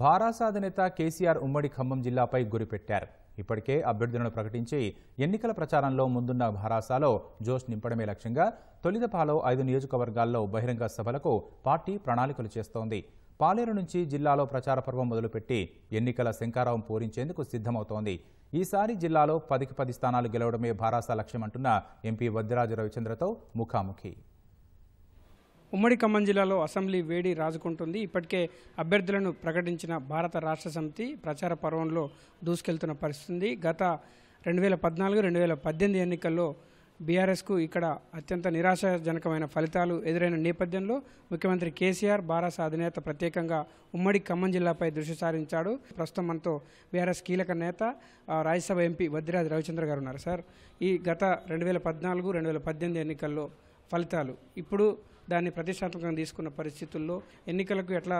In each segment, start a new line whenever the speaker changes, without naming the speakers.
భారాసాద నేత కేసీఆర్ ఉమ్మడి ఖమ్మం జిల్లాపై గురిపెట్టారు ఇప్పటికే అభ్యర్థులను ప్రకటించి ఎన్నికల ప్రచారంలో ముందున్న భారాసాలో జోష్ నింపడమే లక్ష్యంగా తొలిదపాలో ఐదు నియోజకవర్గాల్లో బహిరంగ సభలకు పార్టీ ప్రణాళికలు చేస్తోంది పాలేరు నుంచి జిల్లాలో ప్రచార పర్వం మొదలుపెట్టి ఎన్నికల శంకారావం పూరించేందుకు సిద్ధమవుతోంది ఈసారి జిల్లాలో పదికి పది స్థానాలు గెలవడమే భారాసా లక్ష్యమంటున్న ఎంపీ వద్దిరాజు రవిచంద్రతో ముఖాముఖి ఉమ్మడి ఖమ్మం జిల్లాలో అసెంబ్లీ వేడి రాజుకుంటుంది ఇప్పటికే అభ్యర్థులను ప్రకటించిన భారత రాష్ట్ర సమితి ప్రచార పర్వంలో దూసుకెళ్తున్న పరిస్థితి గత రెండు వేల పద్నాలుగు రెండు వేల పద్దెనిమిది ఎన్నికల్లో బీఆర్ఎస్కు ఇక్కడ అత్యంత నిరాశాజనకమైన ఫలితాలు ఎదురైన నేపథ్యంలో ముఖ్యమంత్రి కేసీఆర్ బారాస అధినేత ప్రత్యేకంగా ఉమ్మడి ఖమ్మం జిల్లాపై దృష్టి సారించాడు ప్రస్తుతం మనతో బీఆర్ఎస్ కీలక నేత రాజ్యసభ ఎంపీ వద్దిరాజ్ రవిచంద్ర గారు ఉన్నారు సార్ ఈ గత రెండు వేల పద్నాలుగు రెండు వేల పద్దెనిమిది ఎన్నికల్లో ఫలితాలు ఇప్పుడు దాన్ని ప్రతిష్టాత్మకంగా తీసుకున్న పరిస్థితుల్లో ఎన్నికలకు ఎట్లా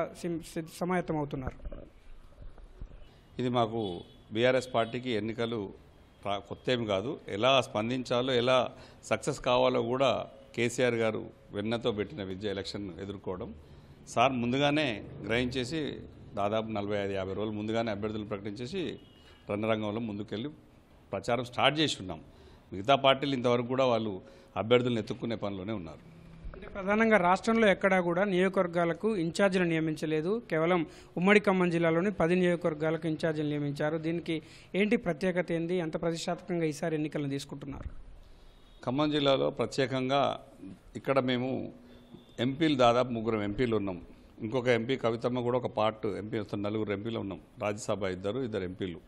సమాయత్తం అవుతున్నారు
ఇది మాకు బీఆర్ఎస్ పార్టీకి ఎన్నికలు కొత్త ఏమి కాదు ఎలా స్పందించాలో ఎలా సక్సెస్ కావాలో కూడా కేసీఆర్ గారు వెన్నతో పెట్టిన విద్య ఎలక్షన్ ఎదుర్కోవడం సార్ ముందుగానే గ్రహించేసి దాదాపు నలభై ఐదు యాభై రోజులు ముందుగానే అభ్యర్థులు ప్రకటించేసి రణరంగంలో ముందుకెళ్ళి ప్రచారం స్టార్ట్ చేసి ఉన్నాం మిగతా పార్టీలు ఇంతవరకు కూడా వాళ్ళు అభ్యర్థులను ఎత్తుక్కునే పనిలోనే ఉన్నారు
ప్రధానంగా రాష్ట్రంలో ఎక్కడా కూడా నియోజకవర్గాలకు ఇన్ఛార్జీలు నియమించలేదు కేవలం ఉమ్మడి ఖమ్మం జిల్లాలోని పది నియోజకవర్గాలకు ఇన్ఛార్జీలు నియమించారు దీనికి ఏంటి ప్రత్యేకత ఏంది ఎంత ప్రతిష్టాత్మకంగా ఈసారి ఎన్నికలను తీసుకుంటున్నారు
ఖమ్మం జిల్లాలో ప్రత్యేకంగా ఇక్కడ మేము ఎంపీలు దాదాపు ముగ్గురు ఎంపీలు ఉన్నాం ఇంకొక ఎంపీ కవితమ్మ కూడా ఒక పార్ట్ ఎంపీ వస్తున్న నలుగురు ఎంపీలు ఉన్నాం రాజ్యసభ ఇద్దరు ఇద్దరు ఎంపీలు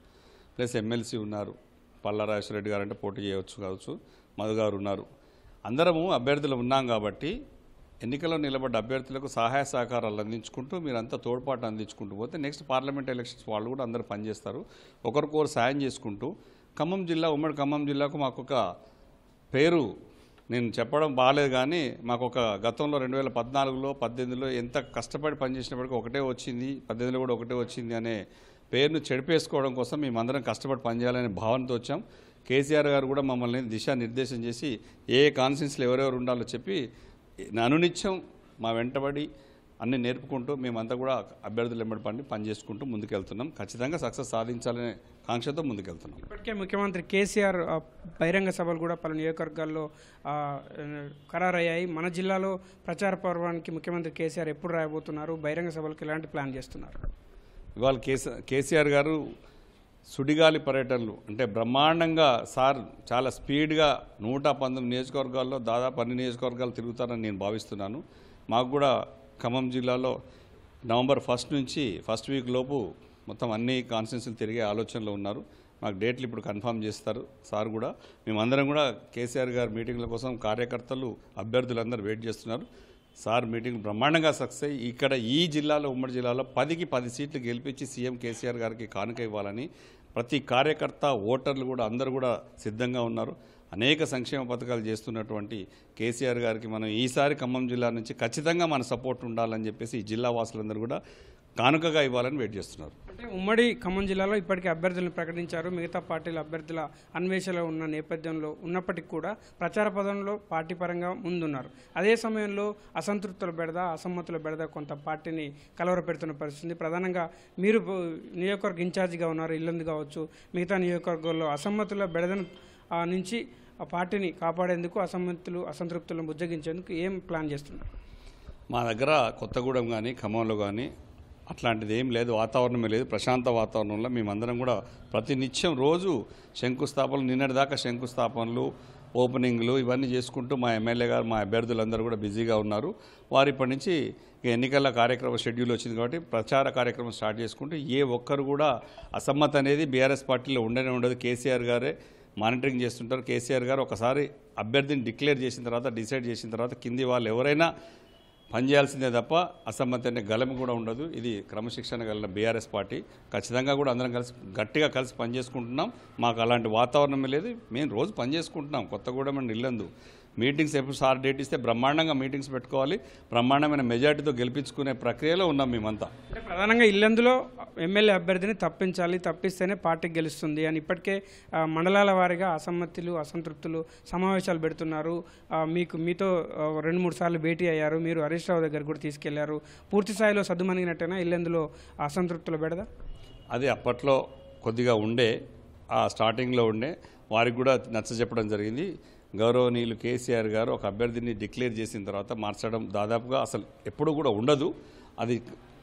ప్లస్ ఎమ్మెల్సీ ఉన్నారు పల్లారాజేశ్వర రెడ్డి గారు అంటే పోటీ చేయవచ్చు కావచ్చు మధుగారు ఉన్నారు అందరము అభ్యర్థులు ఉన్నాం కాబట్టి ఎన్నికల్లో నిలబడ్డ అభ్యర్థులకు సహాయ సహకారాలు అందించుకుంటూ మీరంతా తోడ్పాటు అందించుకుంటూ పోతే నెక్స్ట్ పార్లమెంట్ ఎలక్షన్స్ వాళ్ళు కూడా అందరూ పనిచేస్తారు ఒకరికొకరు సాయం చేసుకుంటూ ఖమ్మం జిల్లా ఉమ్మడి ఖమ్మం జిల్లాకు మాకొక పేరు నేను చెప్పడం బాగాలేదు కానీ మాకు ఒక గతంలో రెండు వేల పద్నాలుగులో పద్దెనిమిదిలో ఎంత కష్టపడి పనిచేసినప్పటికీ ఒకటే వచ్చింది పద్దెనిమిదిలో కూడా ఒకటే వచ్చింది అనే పేరును చెడిపేసుకోవడం కోసం మేమందరం కష్టపడి పనిచేయాలనే భావనతో వచ్చాం కేసీఆర్ గారు కూడా మమ్మల్ని దిశానిర్దేశం చేసి ఏ కాన్స్టిట్యూన్స్లో ఎవరెవరు ఉండాలో చెప్పి అనునిత్యం మా వెంటబడి అన్ని నేర్పుకుంటూ మేమంతా కూడా అభ్యర్థులు ఎంబడి పండి పనిచేసుకుంటూ ముందుకెళ్తున్నాం ఖచ్చితంగా సక్సెస్ సాధించాలనే కాంక్షతో ముందుకెళ్తున్నాం
ఇప్పటికే ముఖ్యమంత్రి కేసీఆర్ బహిరంగ సభలు కూడా పలు నియోజకవర్గాల్లో ఖరారయ్యాయి మన జిల్లాలో ప్రచార పర్వానికి ముఖ్యమంత్రి కేసీఆర్ ఎప్పుడు రాయబోతున్నారు బహిరంగ సభలకు ఎలాంటి ప్లాన్ చేస్తున్నారు
ఇవాళ కేసీఆర్ గారు సుడిగాలి పర్యటనలు అంటే బ్రహ్మాండంగా సార్ చాలా స్పీడ్గా నూట పంతొమ్మిది నియోజకవర్గాల్లో దాదాపు అన్ని నియోజకవర్గాలు తిరుగుతారని నేను భావిస్తున్నాను మాకు కూడా ఖమ్మం జిల్లాలో నవంబర్ ఫస్ట్ నుంచి ఫస్ట్ వీక్ లోపు మొత్తం అన్ని కాన్స్టెన్సీలు తిరిగే ఆలోచనలో ఉన్నారు మాకు డేట్లు ఇప్పుడు కన్ఫామ్ చేస్తారు సార్ కూడా మేమందరం కూడా కేసీఆర్ గారు మీటింగ్ల కోసం కార్యకర్తలు అభ్యర్థులందరూ వెయిట్ చేస్తున్నారు సార్ మీటింగ్ బ్రహ్మాండంగా సక్సెస్ అయ్యి ఇక్కడ ఈ జిల్లాలో ఉమ్మడి జిల్లాలో పదికి పది సీట్లు గెలిపించి సీఎం కేసీఆర్ గారికి కానుక ఇవ్వాలని ప్రతి కార్యకర్త ఓటర్లు కూడా అందరూ కూడా సిద్ధంగా ఉన్నారు అనేక సంక్షేమ పథకాలు చేస్తున్నటువంటి కేసీఆర్ గారికి మనం ఈసారి ఖమ్మం జిల్లా నుంచి ఖచ్చితంగా మన సపోర్ట్ ఉండాలని చెప్పేసి ఈ జిల్లా వాసులందరూ కూడా కానుకగా ఇవ్వాలని వెయిట్ చేస్తున్నారు
అంటే ఉమ్మడి ఖమ్మం జిల్లాలో ఇప్పటికే అభ్యర్థులను ప్రకటించారు మిగతా పార్టీల అభ్యర్థుల అన్వేషణలో ఉన్న నేపథ్యంలో ఉన్నప్పటికీ కూడా ప్రచార పదంలో పార్టీ పరంగా ముందున్నారు అదే సమయంలో అసంతృప్తుల బెడద అసమ్మతుల బెడద కొంత పార్టీని కలవరపెడుతున్న పరిస్థితి ప్రధానంగా మీరు నియోజకవర్గ ఇన్ఛార్జిగా ఉన్నారు ఇల్లందు కావచ్చు మిగతా నియోజకవర్గంలో అసమ్మతుల బెడదను నుంచి ఆ పార్టీని కాపాడేందుకు అసమ్మతులు అసంతృప్తులను బుజ్జగించేందుకు ఏం ప్లాన్ చేస్తున్నారు
మా దగ్గర కొత్తగూడెం కానీ ఖమ్మంలో కానీ అట్లాంటిది ఏం లేదు వాతావరణమే లేదు ప్రశాంత వాతావరణంలో మేమందరం కూడా ప్రతి నిత్యం రోజు శంకుస్థాపనలు నిన్నటిదాకా శంకుస్థాపనలు ఓపెనింగ్లు ఇవన్నీ చేసుకుంటూ మా ఎమ్మెల్యే గారు మా అభ్యర్థులందరూ కూడా బిజీగా ఉన్నారు వారిప్పటి నుంచి ఎన్నికల కార్యక్రమ షెడ్యూల్ వచ్చింది కాబట్టి ప్రచార కార్యక్రమం స్టార్ట్ చేసుకుంటే ఏ ఒక్కరు కూడా అసమ్మతి అనేది బీఆర్ఎస్ పార్టీలో ఉండనే ఉండదు కేసీఆర్ గారే మానిటరింగ్ చేస్తుంటారు కేసీఆర్ గారు ఒకసారి అభ్యర్థిని డిక్లేర్ చేసిన తర్వాత డిసైడ్ చేసిన తర్వాత కింది వాళ్ళు ఎవరైనా పనిచేయాల్సిందే తప్ప అసమ్మతి అనే గలమి కూడా ఉండదు ఇది క్రమశిక్షణ కలిగిన బీఆర్ఎస్ పార్టీ ఖచ్చితంగా కూడా అందరం కలిసి గట్టిగా కలిసి పనిచేసుకుంటున్నాం మాకు అలాంటి వాతావరణం లేదు మేము రోజు పనిచేసుకుంటున్నాం కొత్తగూడెం అని ఇల్లందు మీటింగ్స్ ఎప్పుడు సార్ డేట్ ఇస్తే బ్రహ్మాండంగా మీటింగ్స్ పెట్టుకోవాలి బ్రహ్మాండమైన మెజార్టీతో గెలిపించుకునే ప్రక్రియలో ఉన్నాం మేమంతా ప్రధానంగా
ఇల్లందులో ఎమ్మెల్యే అభ్యర్థిని తప్పించాలి తప్పిస్తేనే పార్టీ గెలుస్తుంది అని ఇప్పటికే మండలాల వారీగా అసమ్మతులు అసంతృప్తులు సమావేశాలు పెడుతున్నారు మీకు మీతో రెండు మూడు సార్లు భేటీ అయ్యారు మీరు హరీష్ రావు దగ్గర కూడా తీసుకెళ్లారు పూర్తి స్థాయిలో సద్దుమణిగినట్టేనా ఇల్లెందులో అసంతృప్తులు పెడదా
అది అప్పట్లో కొద్దిగా ఉండే ఆ స్టార్టింగ్లో ఉండే వారికి కూడా నచ్చ చెప్పడం జరిగింది గౌరవనీయులు కేసీఆర్ గారు ఒక అభ్యర్థిని డిక్లేర్ చేసిన తర్వాత మార్చడం దాదాపుగా అసలు ఎప్పుడూ కూడా ఉండదు అది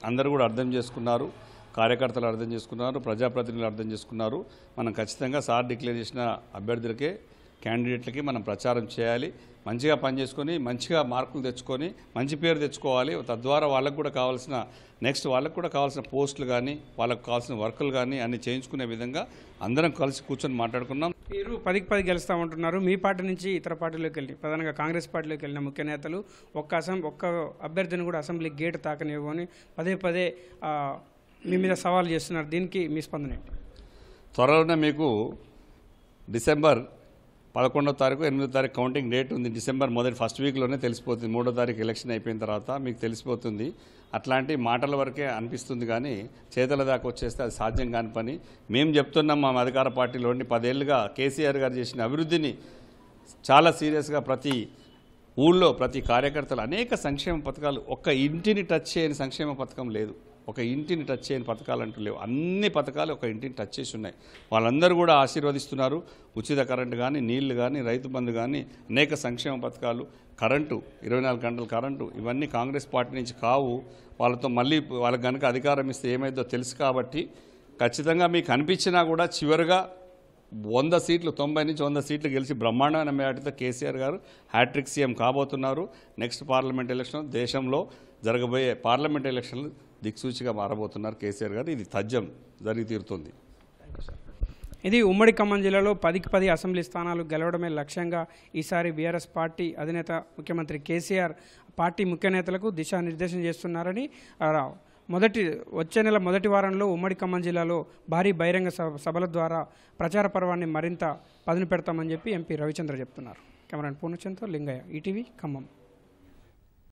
అందరూ కూడా అర్థం చేసుకున్నారు కార్యకర్తలు అర్థం చేసుకున్నారు ప్రజాప్రతినిధులు అర్థం చేసుకున్నారు మనం ఖచ్చితంగా సార్ డిక్లేర్ చేసిన అభ్యర్థులకే క్యాండిడేట్లకి మనం ప్రచారం చేయాలి మంచిగా పనిచేసుకొని మంచిగా మార్కులు తెచ్చుకొని మంచి పేరు తెచ్చుకోవాలి తద్వారా వాళ్ళకు కూడా కావాల్సిన నెక్స్ట్ వాళ్ళకు కూడా కావాల్సిన పోస్టులు కానీ వాళ్ళకు కావాల్సిన వర్కులు కానీ అన్ని చేయించుకునే విధంగా అందరం కలిసి కూర్చొని మాట్లాడుకున్నాం
మీరు పదికి పది గెలుస్తామంటున్నారు మీ పార్టీ నుంచి ఇతర పార్టీలోకి వెళ్ళి ప్రధానంగా కాంగ్రెస్ పార్టీలోకి వెళ్ళిన ముఖ్య నేతలు ఒక్క అసెంబ్లీ ఒక్క అభ్యర్థిని కూడా అసెంబ్లీ గేట్ తాకనివ్వని పదే పదే మీ మీద సవాల్ చేస్తున్నారు దీనికి మీ స్పందన ఏంటి
త్వరలోనే మీకు డిసెంబర్ పదకొండో తారీఖు ఎనిమిదో తారీఖు కౌంటింగ్ డేట్ ఉంది డిసెంబర్ మొదటి ఫస్ట్ వీక్లోనే తెలిసిపోతుంది మూడో తారీఖు ఎలక్షన్ అయిపోయిన తర్వాత మీకు తెలిసిపోతుంది అట్లాంటి మాటల వరకే అనిపిస్తుంది కానీ చేతల దాకా వచ్చేస్తే అది సాధ్యం కాని పని మేము చెప్తున్నాం మా అధికార పార్టీలోని పదేళ్ళుగా కేసీఆర్ గారు చేసిన అభివృద్ధిని చాలా సీరియస్గా ప్రతి ఊళ్ళో ప్రతి కార్యకర్తలు అనేక సంక్షేమ పథకాలు ఒక్క ఇంటిని టచ్ చేయని సంక్షేమ పథకం లేదు ఒక ఇంటిని టచ్ చేయని పథకాలు అంటూ లేవు అన్ని పథకాలు ఒక ఇంటిని టచ్ చేసి ఉన్నాయి వాళ్ళందరూ కూడా ఆశీర్వదిస్తున్నారు ఉచిత కరెంటు కానీ నీళ్లు కానీ రైతు బంధు కానీ అనేక సంక్షేమ పథకాలు కరెంటు ఇరవై నాలుగు గంటల కరెంటు ఇవన్నీ కాంగ్రెస్ పార్టీ నుంచి కావు వాళ్ళతో మళ్ళీ వాళ్ళకి కనుక అధికారం ఇస్తే ఏమైందో తెలుసు కాబట్టి ఖచ్చితంగా మీకు అనిపించినా కూడా చివరిగా వంద సీట్లు తొంభై నుంచి వంద సీట్లు గెలిచి బ్రహ్మాండమైన మేటతో కేసీఆర్ గారు హ్యాట్రిక్ సీఎం కాబోతున్నారు నెక్స్ట్ పార్లమెంట్ ఎలక్షన్ దేశంలో జరగబోయే పార్లమెంట్ ఎలక్షన్లు దిక్సూచిగా మారబోతున్నారు కేసీఆర్ గారు ఇది తజ్జం జరిగి తీరుతుంది ఇది ఉమ్మడి ఖమ్మం జిల్లాలో
పదికి పది అసెంబ్లీ స్థానాలు గెలవడమే లక్ష్యంగా ఈసారి బీఆర్ఎస్ పార్టీ అధినేత ముఖ్యమంత్రి కేసీఆర్ పార్టీ ముఖ్య నేతలకు దిశానిర్దేశం చేస్తున్నారని మొదటి వచ్చే నెల మొదటి వారంలో ఉమ్మడి ఖమ్మం జిల్లాలో భారీ బహిరంగ సభల ద్వారా ప్రచార పర్వాన్ని మరింత పదును పెడతామని చెప్పి ఎంపీ రవిచంద్ర చెప్తున్నారు కెమెరాన్ పూర్ణచంద్ర లింగయ్య ఈటీవీ ఖమ్మం